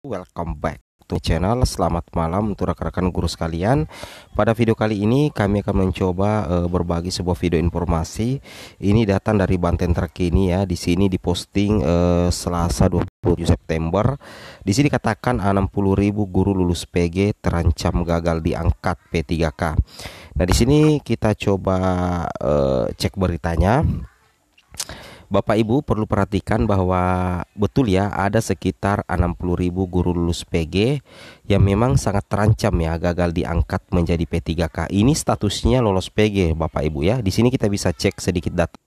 Welcome back to channel. Selamat malam untuk rekan-rekan guru sekalian. Pada video kali ini kami akan mencoba uh, berbagi sebuah video informasi. Ini datang dari Banten terkini ya. Di sini diposting uh, Selasa 27 September. Di sini dikatakan 60.000 guru lulus PG terancam gagal diangkat P3K. Nah, di sini kita coba uh, cek beritanya. Bapak Ibu perlu perhatikan bahwa betul ya ada sekitar 60.000 guru lulus PG yang memang sangat terancam ya gagal diangkat menjadi P3K. Ini statusnya lolos PG Bapak Ibu ya. Di sini kita bisa cek sedikit data.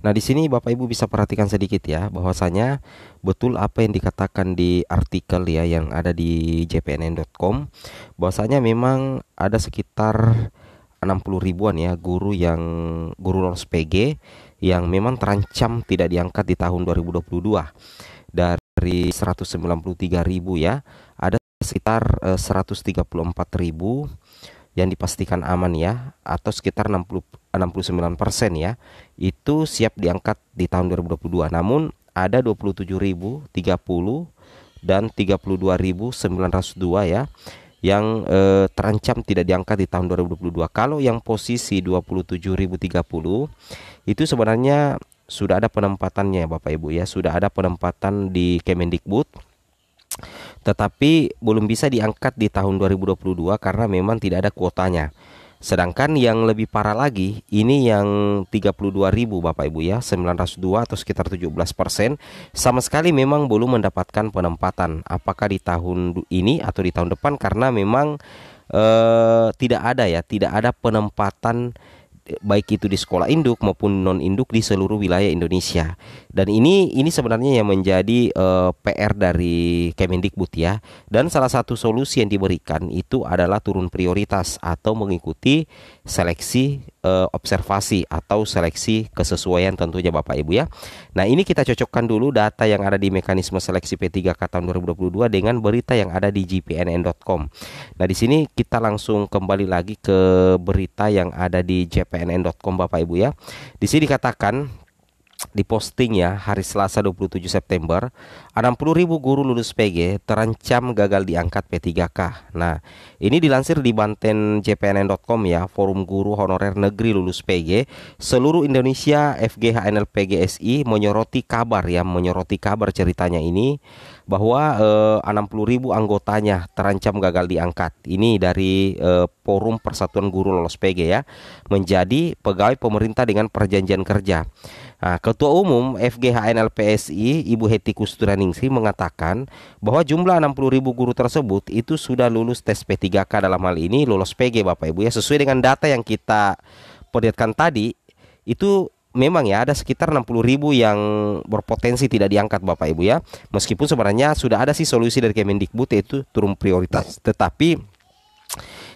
Nah, di sini Bapak Ibu bisa perhatikan sedikit ya bahwasanya betul apa yang dikatakan di artikel ya yang ada di jpnn.com bahwasanya memang ada sekitar 60 ribuan ya guru yang guru lolos PG yang memang terancam tidak diangkat di tahun 2022 dari 193.000 ya ada sekitar 134 eh, 134.000 yang dipastikan aman ya atau sekitar 60 69% ya itu siap diangkat di tahun 2022 namun ada 27.030 dan 32.902 ya yang eh, terancam tidak diangkat di tahun 2022. Kalau yang posisi 27.030 itu sebenarnya sudah ada penempatannya Bapak Ibu ya, sudah ada penempatan di Kemendikbud tetapi belum bisa diangkat di tahun 2022 karena memang tidak ada kuotanya. Sedangkan yang lebih parah lagi ini yang 32.000 Bapak Ibu ya 902 atau sekitar 17 persen sama sekali memang belum mendapatkan penempatan apakah di tahun ini atau di tahun depan karena memang eh, tidak ada ya tidak ada penempatan baik itu di sekolah induk maupun non induk di seluruh wilayah Indonesia. Dan ini ini sebenarnya yang menjadi uh, eh, PR dari Kemendikbud ya. Dan salah satu solusi yang diberikan itu adalah turun prioritas atau mengikuti seleksi Eh, observasi atau seleksi kesesuaian tentunya Bapak Ibu ya. Nah, ini kita cocokkan dulu data yang ada di mekanisme seleksi P3K tahun 2022 dengan berita yang ada di jpnn.com. Nah, di sini kita langsung kembali lagi ke berita yang ada di jpnn.com Bapak Ibu ya. Di sini dikatakan diposting ya hari Selasa 27 September 60 ribu guru lulus PG terancam gagal diangkat P3K nah ini dilansir di Banten JPNN.com ya forum guru honorer negeri lulus PG seluruh Indonesia FGHNL PGSI menyoroti kabar ya menyoroti kabar ceritanya ini bahwa eh, 60 ribu anggotanya terancam gagal diangkat ini dari eh, forum Persatuan Guru Lolos PG ya menjadi pegawai pemerintah dengan perjanjian kerja Nah, Ketua Umum FGHN Ibu Heti Kustudaningsih mengatakan bahwa jumlah 60 ribu guru tersebut itu sudah lulus tes P3K dalam hal ini lulus PG Bapak Ibu ya sesuai dengan data yang kita perlihatkan tadi itu memang ya ada sekitar 60 ribu yang berpotensi tidak diangkat Bapak Ibu ya meskipun sebenarnya sudah ada sih solusi dari Kemendikbud yaitu turun prioritas tetapi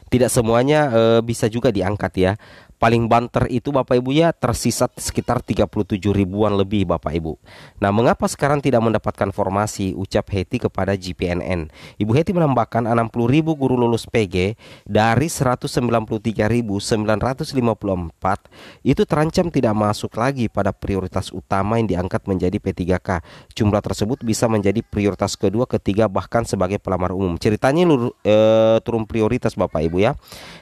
tidak semuanya e, bisa juga diangkat ya paling banter itu Bapak Ibu ya tersisa sekitar 37 ribuan lebih Bapak Ibu. Nah mengapa sekarang tidak mendapatkan formasi ucap Heti kepada GPNN. Ibu Heti menambahkan 60 ribu guru lulus PG dari 193.954 itu terancam tidak masuk lagi pada prioritas utama yang diangkat menjadi P3K. Jumlah tersebut bisa menjadi prioritas kedua, ketiga bahkan sebagai pelamar umum. Ceritanya lur, e, turun prioritas Bapak Ibu ya.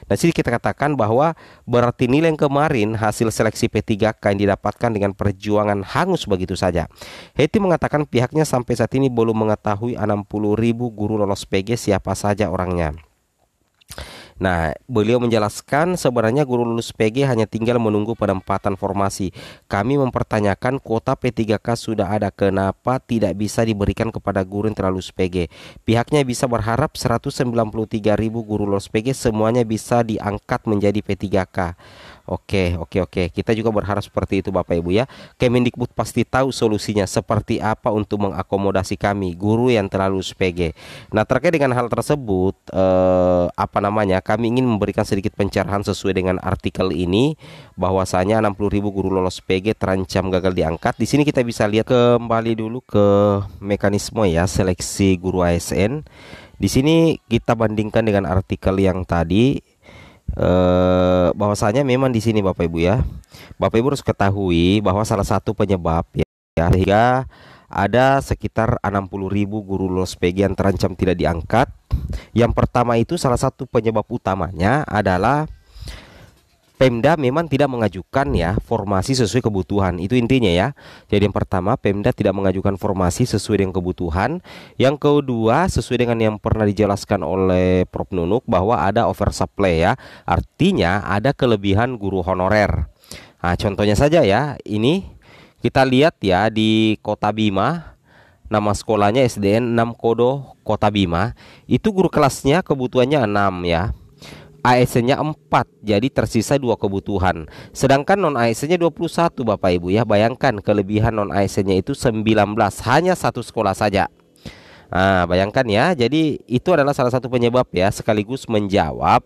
Nah sini kita katakan bahwa berarti nilai kemarin hasil seleksi P3K yang didapatkan dengan perjuangan hangus begitu saja. Heti mengatakan pihaknya sampai saat ini belum mengetahui 60 ribu guru lolos PG siapa saja orangnya. Nah, beliau menjelaskan sebenarnya guru lulus PG hanya tinggal menunggu penempatan formasi. Kami mempertanyakan kuota P3K sudah ada, kenapa tidak bisa diberikan kepada guru yang telah lulus PG? Pihaknya bisa berharap 193.000 guru lulus PG semuanya bisa diangkat menjadi P3K. Oke, oke, oke. Kita juga berharap seperti itu Bapak Ibu ya. Kemendikbud pasti tahu solusinya seperti apa untuk mengakomodasi kami guru yang terlalu PG. Nah, terkait dengan hal tersebut eh, apa namanya? kami ingin memberikan sedikit pencerahan sesuai dengan artikel ini bahwasanya 60.000 guru lolos PG terancam gagal diangkat. Di sini kita bisa lihat kembali dulu ke mekanisme ya seleksi guru ASN. Di sini kita bandingkan dengan artikel yang tadi eh bahwasanya memang di sini Bapak Ibu ya. Bapak Ibu harus ketahui bahwa salah satu penyebab ya, ya ada sekitar 60.000 guru lulus PG yang terancam tidak diangkat. Yang pertama itu salah satu penyebab utamanya adalah Pemda memang tidak mengajukan ya formasi sesuai kebutuhan. Itu intinya ya. Jadi yang pertama, Pemda tidak mengajukan formasi sesuai dengan kebutuhan. Yang kedua, sesuai dengan yang pernah dijelaskan oleh Prof Nunuk bahwa ada oversupply ya. Artinya ada kelebihan guru honorer. Nah, contohnya saja ya, ini kita lihat ya di Kota Bima, nama sekolahnya SDN 6 Kodo Kota Bima. Itu guru kelasnya kebutuhannya 6 ya. ASN-nya 4, jadi tersisa dua kebutuhan. Sedangkan non ASN-nya 21 Bapak Ibu ya. Bayangkan kelebihan non ASN-nya itu 19, hanya satu sekolah saja. Nah, bayangkan ya. Jadi itu adalah salah satu penyebab ya sekaligus menjawab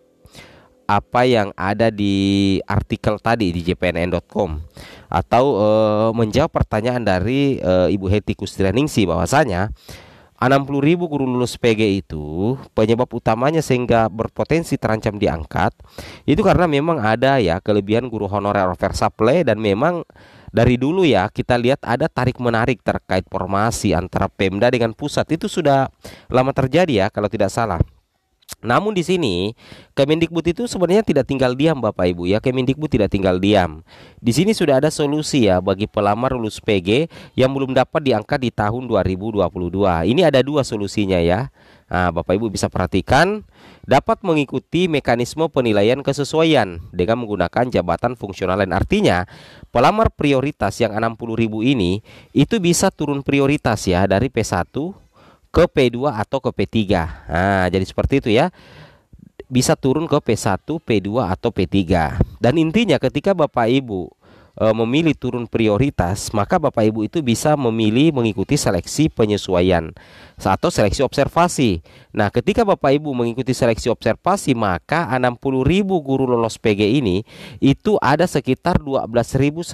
apa yang ada di artikel tadi di jpnn.com atau e, menjawab pertanyaan dari e, Ibu Heti Kustrianingsi bahwasanya 60.000 guru lulus PG itu penyebab utamanya sehingga berpotensi terancam diangkat itu karena memang ada ya kelebihan guru honorer oversupply dan memang dari dulu ya kita lihat ada tarik menarik terkait formasi antara Pemda dengan pusat itu sudah lama terjadi ya kalau tidak salah namun di sini Kemendikbud itu sebenarnya tidak tinggal diam Bapak Ibu ya. Kemendikbud tidak tinggal diam. Di sini sudah ada solusi ya bagi pelamar lulus PG yang belum dapat diangkat di tahun 2022. Ini ada dua solusinya ya. Nah, Bapak Ibu bisa perhatikan dapat mengikuti mekanisme penilaian kesesuaian dengan menggunakan jabatan fungsional lain. Artinya, pelamar prioritas yang 60.000 ini itu bisa turun prioritas ya dari P1 ke P2 atau ke P3. Nah, jadi seperti itu ya. Bisa turun ke P1, P2 atau P3. Dan intinya ketika Bapak Ibu e, memilih turun prioritas, maka Bapak Ibu itu bisa memilih mengikuti seleksi penyesuaian atau seleksi observasi. Nah, ketika Bapak Ibu mengikuti seleksi observasi, maka 60.000 guru lolos PG ini itu ada sekitar 12.152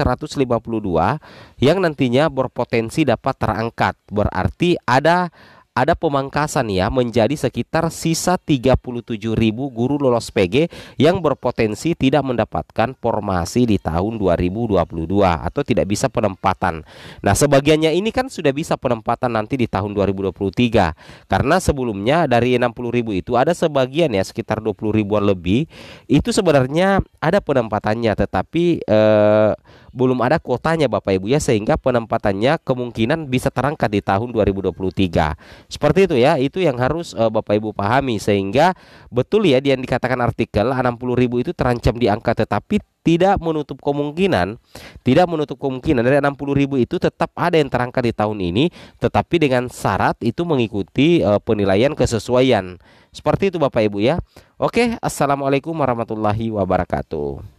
yang nantinya berpotensi dapat terangkat. Berarti ada ada pemangkasan ya menjadi sekitar sisa ribu guru lolos PG yang berpotensi tidak mendapatkan formasi di tahun 2022 atau tidak bisa penempatan. Nah, sebagiannya ini kan sudah bisa penempatan nanti di tahun 2023 karena sebelumnya dari ribu itu ada sebagian ya sekitar 20 ribuan lebih itu sebenarnya ada penempatannya tetapi eh, belum ada kuotanya Bapak Ibu ya sehingga penempatannya kemungkinan bisa terangkat di tahun 2023. Seperti itu ya, itu yang harus uh, Bapak Ibu pahami sehingga betul ya yang dikatakan artikel 60.000 itu terancam diangkat tetapi tidak menutup kemungkinan tidak menutup kemungkinan dari 60.000 itu tetap ada yang terangkat di tahun ini tetapi dengan syarat itu mengikuti uh, penilaian kesesuaian seperti itu Bapak Ibu ya Oke Assalamualaikum warahmatullahi wabarakatuh